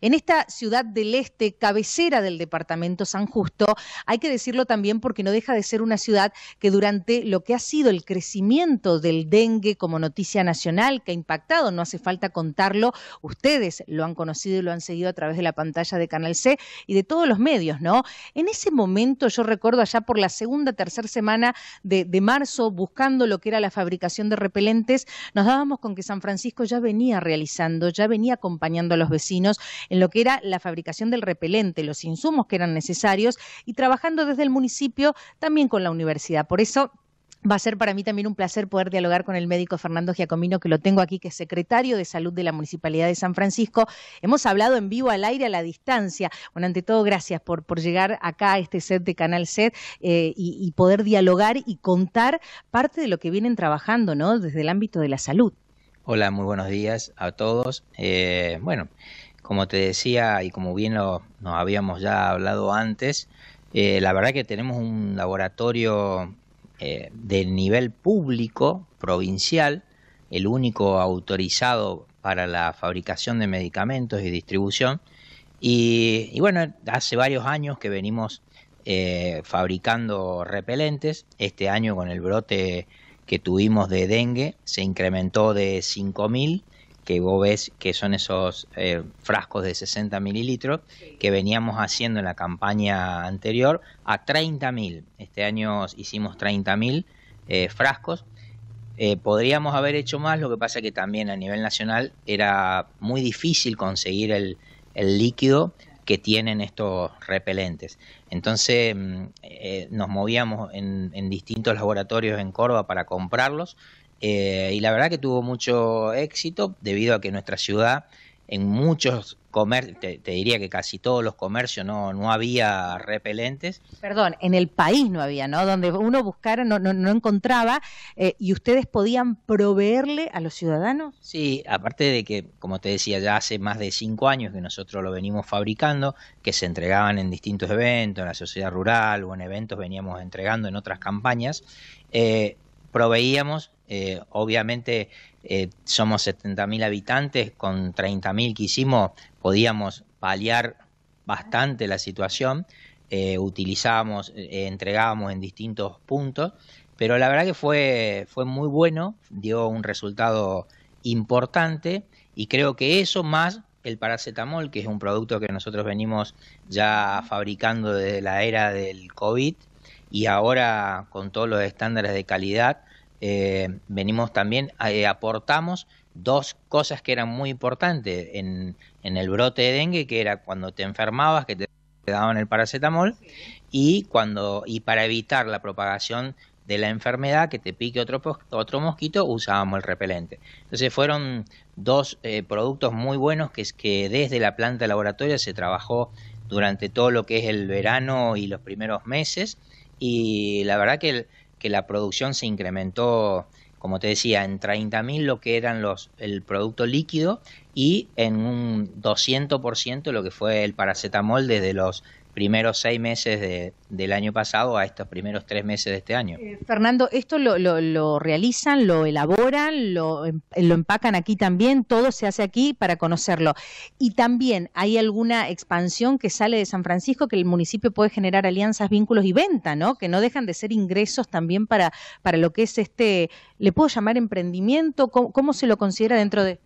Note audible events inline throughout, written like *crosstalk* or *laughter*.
En esta ciudad del este, cabecera del departamento San Justo, hay que decirlo también porque no deja de ser una ciudad que durante lo que ha sido el crecimiento del dengue como noticia nacional, que ha impactado, no hace falta contarlo, ustedes lo han conocido y lo han seguido a través de la pantalla de Canal C y de todos los medios, ¿no? En ese momento yo recuerdo allá por la segunda, tercera semana de, de marzo, buscando lo que era la fabricación de repelentes, nos dábamos con que San Francisco ya venía realizando, ya venía acompañando a los vecinos en lo que era la fabricación del repelente, los insumos que eran necesarios y trabajando desde el municipio también con la universidad. Por eso Va a ser para mí también un placer poder dialogar con el médico Fernando Giacomino, que lo tengo aquí, que es secretario de Salud de la Municipalidad de San Francisco. Hemos hablado en vivo al aire, a la distancia. Bueno, ante todo, gracias por, llegar acá a este set de Canal Set eh, y, poder dialogar y contar parte de lo que vienen trabajando, ¿no? Desde el ámbito de la salud. Hola, muy buenos días a todos. Eh, bueno, como te decía y como bien nos habíamos ya hablado antes, eh, la verdad que tenemos un laboratorio del eh, de nivel público, provincial, el único autorizado para la fabricación de medicamentos y distribución. Y, bueno, hace varios años que venimos eh, fabricando repelentes. Este año con el brote que tuvimos de dengue se incrementó de 5.000 que vos ves que son esos eh, frascos de 60 mililitros que veníamos haciendo en la campaña anterior a 30.000. Este año hicimos 30.000 mil eh, frascos. Eh, podríamos haber hecho más, lo que pasa que también a nivel nacional era muy difícil conseguir el, líquido que tienen estos repelentes. Entonces mm, nos movíamos en, en distintos laboratorios en Córdoba para comprarlos eh, y la verdad que tuvo mucho éxito debido a que nuestra ciudad en muchos comercios, te, diría que casi todos los comercios no, había repelentes. Perdón, en el país no había, ¿no? Donde uno buscara, no, no, encontraba, eh, y ustedes podían proveerle a los ciudadanos. Sí, aparte de que, como te decía, ya hace más de cinco años que nosotros lo venimos fabricando, que se entregaban en distintos eventos, en la sociedad rural o en eventos veníamos entregando en otras campañas, eh, proveíamos eh, obviamente eh, somos 70.000 habitantes, con 30.000 que hicimos podíamos paliar bastante la situación, eh, utilizábamos, entregábamos en distintos puntos, pero la verdad que fue, fue muy bueno, dio un resultado importante y creo que eso más el paracetamol, que es un producto que nosotros venimos ya fabricando desde la era del COVID y ahora con todos los estándares de calidad, eh, venimos también, eh, aportamos dos cosas que eran muy importantes en, el brote de dengue, que era cuando te enfermabas, que te daban el paracetamol, y, cuando, y para evitar la propagación de la enfermedad, que te pique otro, otro mosquito, usábamos el repelente. Entonces fueron dos eh, productos muy buenos que, que desde la planta laboratoria se trabajó durante todo lo que es el verano y los primeros meses, y la verdad que... El, que la producción se incrementó, como te decía, en 30.000 lo que eran los el producto líquido y en un 200% lo que fue el paracetamol desde los primeros seis meses de, del año pasado a estos primeros tres meses de este año. Eh, Fernando, ¿esto lo, lo, realizan, lo elaboran, lo, em, lo empacan aquí también? Todo se hace aquí para conocerlo. Y también hay alguna expansión que sale de San Francisco que el municipio puede generar alianzas, vínculos y venta, ¿no? Que no dejan de ser ingresos también para, para lo que es este, ¿le puedo llamar emprendimiento? cómo se lo considera dentro de...?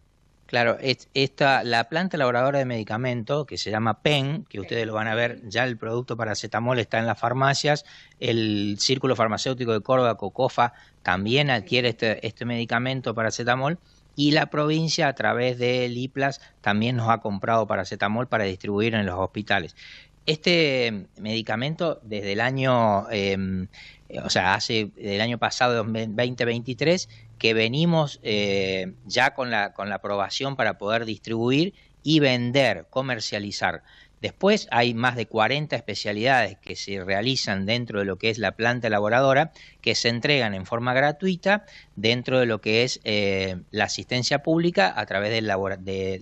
Claro, esta, la planta elaboradora de medicamento que se llama PEN, que ustedes lo van a ver, ya el producto paracetamol está en las farmacias, el Círculo Farmacéutico de Córdoba, COCOFA, también adquiere este, este medicamento paracetamol y la provincia a través de IPLAS también nos ha comprado paracetamol para distribuir en los hospitales. Este medicamento desde el año, em, eh, o sea, hace del año pasado 2023 que venimos eh, ya con la, aprobación para poder distribuir y vender, comercializar. Después hay más de 40 especialidades que se realizan dentro de lo que es la planta elaboradora, que se entregan en forma gratuita dentro de lo que es eh, la asistencia pública a través de,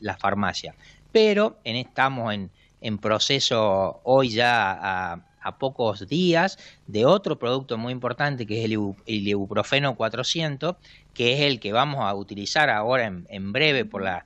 la farmacia. Pero estamos en, en proceso hoy ya a, pocos días de otro producto muy importante que es el, ibuprofeno 400, que es el que vamos a utilizar ahora en, breve por, la,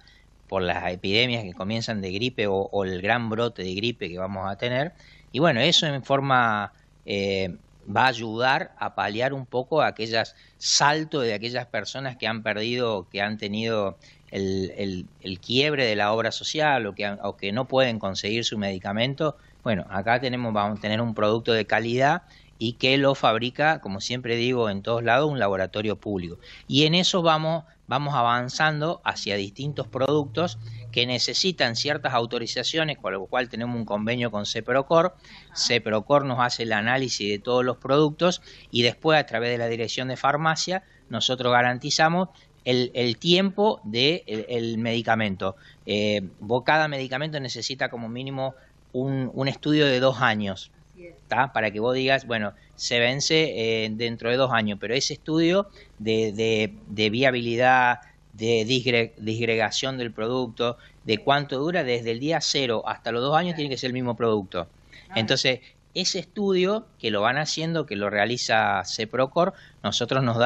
por las epidemias que comienzan de gripe o, el gran brote de gripe que vamos a tener. Y bueno, eso en forma eh, va a ayudar a paliar un poco aquellas saltos de aquellas personas que han perdido, que han tenido el, quiebre de la obra social o que, no pueden conseguir su medicamento, bueno, acá tenemos, vamos a tener un producto de calidad y que lo fabrica, como siempre digo, en todos lados, un laboratorio público. Y en eso vamos, vamos avanzando hacia distintos productos que necesitan ciertas autorizaciones, con lo cual tenemos un convenio con CEPROCOR. CEPROCOR nos hace el análisis de todos los productos y después a través de la dirección de farmacia nosotros garantizamos el, tiempo del de el medicamento. Eh, cada medicamento necesita como mínimo un, un estudio de dos años. ¿está? Para que vos digas, bueno, se vence eh, dentro de dos años, pero ese estudio de, de, de viabilidad, de disgregación del producto, de cuánto dura desde el día cero hasta los dos años, tiene que ser el mismo producto. Entonces, ese estudio que lo van haciendo, que lo realiza Ceprocor, nosotros nos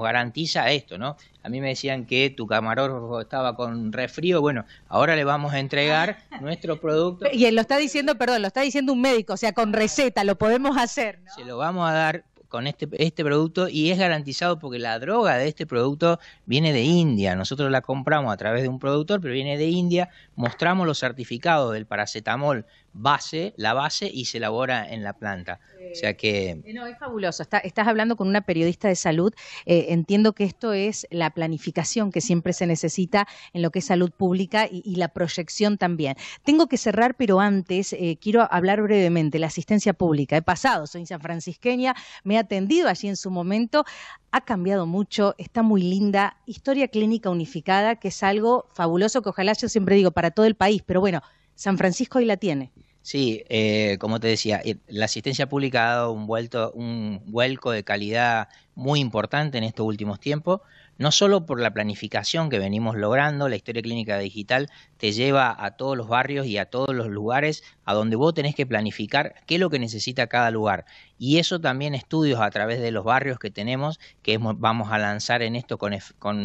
garantiza esto, ¿no? A mí me decían que tu camarógrafo estaba con refrío. bueno, ahora le vamos a entregar *laughs* nuestro producto. Y él lo está diciendo, perdón, lo está diciendo un médico, o sea, con receta, lo podemos hacer, ¿no? Se lo vamos a dar con este, este producto y es garantizado porque la droga de este producto viene de India. Nosotros la compramos a través de un productor, pero viene de India. Mostramos los certificados del paracetamol base, la base y se elabora en la planta. O sea que... Eh, no, es fabuloso. estás hablando con una periodista de salud. Eh, entiendo que esto es la planificación que siempre se necesita en lo que es salud pública y, la proyección también. Tengo que cerrar, pero antes eh, quiero hablar brevemente la asistencia pública. He pasado, soy sanfrancisqueña, me he atendido allí en su momento. Ha cambiado mucho, está muy linda. Historia clínica unificada, que es algo fabuloso que ojalá yo siempre digo para todo el país, pero bueno, San Francisco hoy la tiene. Sí, eh, como te decía, eh, la asistencia pública ha dado un, vuelto, un vuelco de calidad muy importante en estos últimos tiempos, no solo por la planificación que venimos logrando, la historia clínica digital te lleva a todos los barrios y a todos los lugares a donde vos tenés que planificar qué es lo que necesita cada lugar. Y eso también estudios a través de los barrios que tenemos, que vamos a lanzar en esto con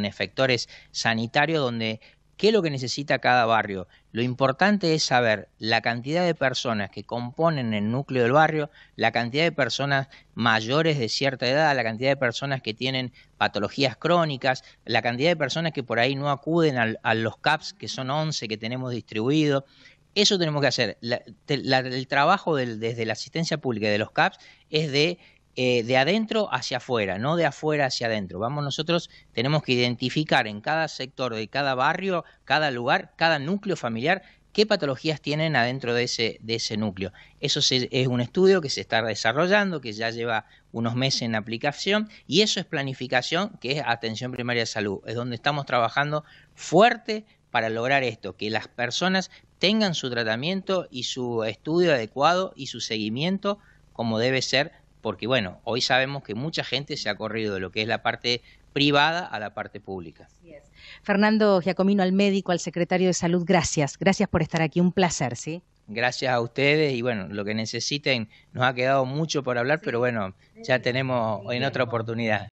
efectores sanitarios, donde qué es lo que necesita cada barrio. Lo importante es saber la cantidad de personas que componen el núcleo del barrio, la cantidad de personas mayores de cierta edad, la cantidad de personas que tienen patologías crónicas, la cantidad de personas que por ahí no acuden a, los CAPS, que son 11 que tenemos distribuidos. Eso tenemos que hacer. el trabajo desde la asistencia pública y de los CAPS es de eh, de adentro hacia afuera, no de afuera hacia adentro. Vamos nosotros, tenemos que identificar en cada sector de cada barrio, cada lugar, cada núcleo familiar, qué patologías tienen adentro de ese, de ese núcleo. Eso es un estudio que se está desarrollando, que ya lleva unos meses en aplicación, y eso es planificación, que es atención primaria de salud. Es donde estamos trabajando fuerte para lograr esto, que las personas tengan su tratamiento y su estudio adecuado y su seguimiento como debe ser porque bueno, hoy sabemos que mucha gente se ha corrido de lo que es la parte privada a la parte pública. Fernando Giacomino, al médico, al secretario de Salud, gracias, gracias por estar aquí, un placer, ¿sí? Gracias a ustedes y bueno, lo que necesiten, nos ha quedado mucho por hablar, pero bueno, ya tenemos en otra oportunidad.